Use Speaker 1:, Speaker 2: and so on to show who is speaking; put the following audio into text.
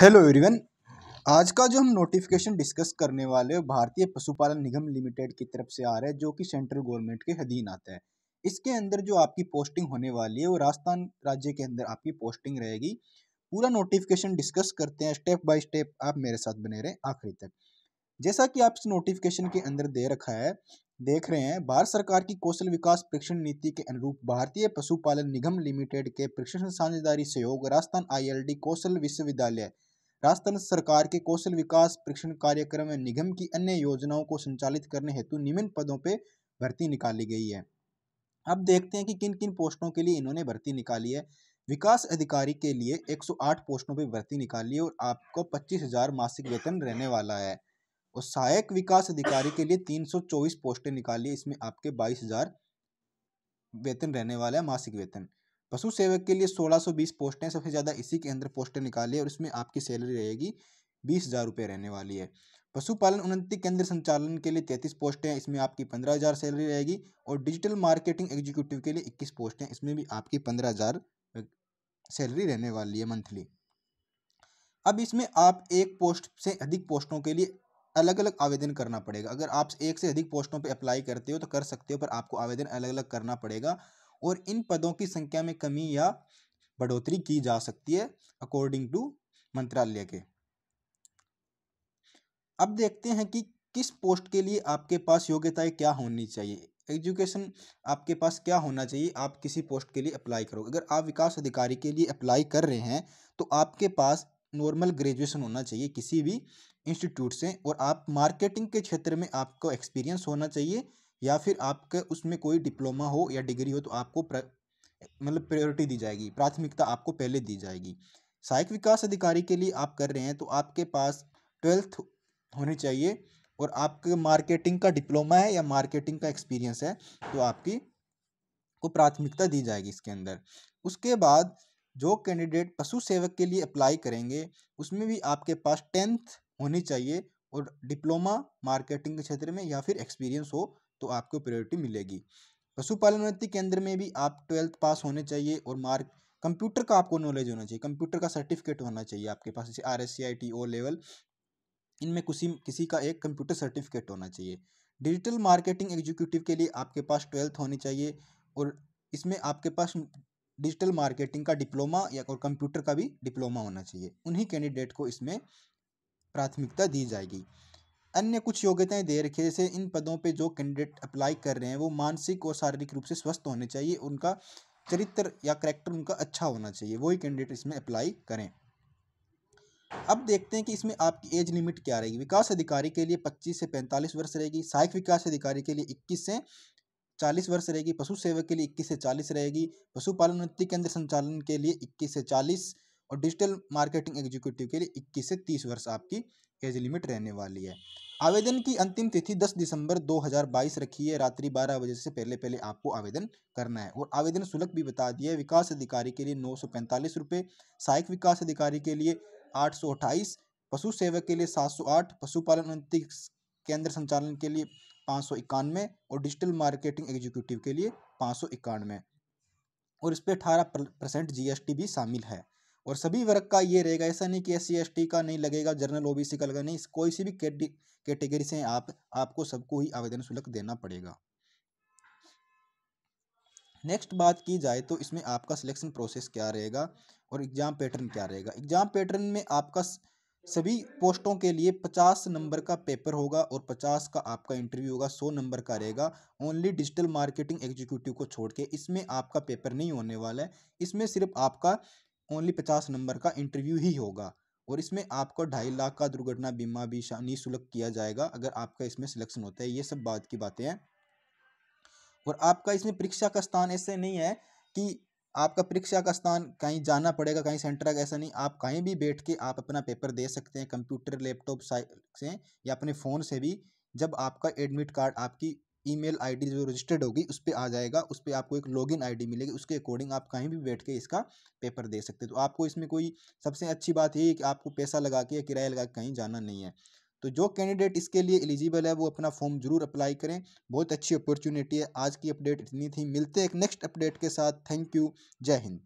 Speaker 1: hello everyone आज का जो हम नोटिफिकेशन डिस्कस करने वाले भारतीय पशुपालन निगम लिमिटेड की तरफ से आ रहा है जो कि सेंट्रल गवर्नमेंट के अधीन आता है इसके अंदर जो आपकी पोस्टिंग होने वाली है वो राजस्थान राज्य के अंदर आपकी पोस्टिंग रहेगी पूरा नोटिफिकेशन डिस्कस करते हैं स्टेप बाय स्टेप आप मेरे साथ बने रहें आखिरी तक जैसा कि आप इस नोटिफिकेशन के अंदर दे रखा है देख रहे हैं भारत सरकार की कौशल विकास प्रशिक्षण नीति के अनुरूप भारतीय पशुपालन निगम लिमिटेड के प्रशिक्षण साझेदारी सहयोग राजस्थान आईएलडी कौशल विश्वविद्यालय राजस्थान सरकार के कौशल विकास प्रशिक्षण कार्यक्रम में निगम की अन्य योजनाओं को संचालित करने हेतु निम्न पदों पर भर्ती निकाली गई है अब देखते हैं कि किन किन पोस्टों के लिए इन्होंने भर्ती निकाली है विकास अधिकारी के लिए 108 पोस्टों पर भर्ती निकाली है और आपको पच्चीस हजार मासिक वेतन रहने वाला है और सहायक विकास अधिकारी के लिए 324 पोस्टें निकाली इसमें आपके 22,000 वेतन रहने वाला है मासिक वेतन पशु सेवक के लिए 1620 पोस्टें सबसे ज़्यादा इसी के अंदर पोस्टें निकाली और इसमें आपकी सैलरी रहेगी बीस हज़ार रुपये रहने वाली है पशुपालन उन्नति केंद्र संचालन के लिए तैतीस पोस्टें हैं इसमें आपकी पंद्रह हज़ार सैलरी रहेगी और डिजिटल मार्केटिंग एग्जीक्यूटिव के लिए इक्कीस पोस्टें हैं इसमें भी आपकी पंद्रह हज़ार सैलरी रहने वाली है मंथली अब इसमें आप एक पोस्ट से अधिक पोस्टों के लिए अलग अलग आवेदन करना पड़ेगा अगर आप एक से अधिक पोस्टों पर अप्लाई करते हो तो कर सकते हो पर आपको आवेदन अलग अलग करना पड़ेगा और इन पदों की संख्या में कमी या बढ़ोतरी की जा सकती है अकॉर्डिंग टू मंत्रालय के अब देखते हैं कि किस पोस्ट के लिए आपके पास योग्यताएं क्या होनी चाहिए एजुकेशन आपके पास क्या होना चाहिए आप किसी पोस्ट के लिए अप्लाई करोगे अगर आप विकास अधिकारी के लिए अप्लाई कर रहे हैं तो आपके पास नॉर्मल ग्रेजुएशन होना चाहिए किसी भी इंस्टीट्यूट से और आप मार्केटिंग के क्षेत्र में आपको एक्सपीरियंस होना चाहिए या फिर आपके उसमें कोई डिप्लोमा हो या डिग्री हो तो आपको मतलब प्रायोरिटी दी जाएगी प्राथमिकता आपको पहले दी जाएगी सहायक विकास अधिकारी के लिए आप कर रहे हैं तो आपके पास ट्वेल्थ होनी चाहिए और आपके मार्केटिंग का डिप्लोमा है या मार्केटिंग का एक्सपीरियंस है तो आपकी को प्राथमिकता दी जाएगी इसके अंदर उसके बाद जो कैंडिडेट पशु सेवक के लिए अप्लाई करेंगे उसमें भी आपके पास टेंथ होनी चाहिए और डिप्लोमा मार्केटिंग के क्षेत्र में या फिर एक्सपीरियंस हो तो आपको प्रायोरिटी मिलेगी पशुपालन उन्नति केंद्र में भी आप ट्वेल्थ पास होने चाहिए और मार्क कंप्यूटर का आपको नॉलेज होना चाहिए कंप्यूटर का सर्टिफिकेट होना चाहिए आपके पास जैसे R S C I T O level इनमें किसी किसी का एक कंप्यूटर सर्टिफिकेट होना चाहिए डिजिटल मार्केटिंग एग्जीक्यूटिव के लिए आपके पास ट्वेल्थ होनी चाहिए और इसमें आपके पास डिजिटल मार्केटिंग का डिप्लोमा या और कंप्यूटर का भी डिप्लोमा होना चाहिए उन्हीं कैंडिडेट को इसमें प्राथमिकता दी जाएगी अन्य कुछ योग्यताएं दे रखी जैसे इन पदों पे जो कैंडिडेट अप्लाई कर रहे हैं वो मानसिक और शारीरिक रूप से स्वस्थ होने चाहिए उनका चरित्र या करेक्टर उनका अच्छा होना चाहिए वही कैंडिडेट इसमें अप्लाई करें अब देखते हैं कि इसमें आपकी एज लिमिट क्या रहेगी विकास अधिकारी के लिए 25 से 45 वर्ष रहेगी सहायक विकास अधिकारी के लिए 21 से 40 वर्ष रहेगी पशु सेवक के लिए 21 से 40 रहेगी पशुपालन उन्नति केंद्र संचालन के लिए 21 से 40 और डिजिटल मार्केटिंग एग्जीक्यूटिव के लिए 21 से 30 वर्ष आपकी एज लिमिट रहने वाली है आवेदन की अंतिम तिथि 10 दिसंबर 2022 रखी है रात्रि 12 बजे से पहले पहले आपको आवेदन करना है और आवेदन शुल्क भी बता दिया है विकास अधिकारी के लिए नौ सौ पैंतालीस रुपये सहायक विकास अधिकारी के लिए आठ सौ अट्ठाईस पशु सेवक के लिए सात सौ आठ पशुपालन केंद्र संचालन के लिए पाँच सौ इक्यानवे और डिजिटल मार्केटिंग एग्जीक्यूटिव के लिए पाँच सौ इक्यानवे और इस पर अठारह परसेंट जी भी शामिल है और सभी वर्ग का ये रहेगा ऐसा नहीं कि एस सी का नहीं लगेगा जनरल ओबीसी का लगेगा नहीं कोई सी भी कैटेगरी से आप आपको सबको ही आवेदन शुल्क देना पड़ेगा नेक्स्ट बात की जाए तो इसमें आपका सिलेक्शन प्रोसेस क्या रहेगा और एग्ज़ाम पैटर्न क्या रहेगा एग्ज़ाम पैटर्न में आपका सभी पोस्टों के लिए 50 नंबर का पेपर होगा और 50 का आपका इंटरव्यू होगा 100 नंबर का रहेगा ओनली डिजिटल मार्केटिंग एग्जीक्यूटिव को छोड़ के इसमें आपका पेपर नहीं होने वाला है इसमें सिर्फ आपका ओनली 50 नंबर का इंटरव्यू ही होगा और इसमें आपको ढाई लाख का दुर्घटना बीमा भी निःशुल्क किया जाएगा अगर आपका इसमें सिलेक्शन होता है ये सब बात की बातें हैं और आपका इसमें परीक्षा का स्थान ऐसे नहीं है कि आपका परीक्षा का स्थान कहीं जाना पड़ेगा कहीं सेंटर का ऐसा नहीं आप कहीं भी बैठ के आप अपना पेपर दे सकते हैं कंप्यूटर लैपटॉप से या अपने फ़ोन से भी जब आपका एडमिट कार्ड आपकी ईमेल आईडी जो रजिस्टर्ड होगी उस पर आ जाएगा उस पर आपको एक लॉगिन आईडी मिलेगी उसके अकॉर्डिंग आप कहीं भी बैठ के इसका पेपर दे सकते हैं तो आपको इसमें कोई सबसे अच्छी बात यही है कि आपको पैसा लगा के या किराया लगा के कहीं जाना नहीं है तो जो कैंडिडेट इसके लिए एलिजिबल है वो अपना फॉर्म जरूर अप्लाई करें बहुत अच्छी अपॉर्चुनिटी है आज की अपडेट इतनी थी मिलते हैं एक नेक्स्ट अपडेट के साथ थैंक यू जय हिंद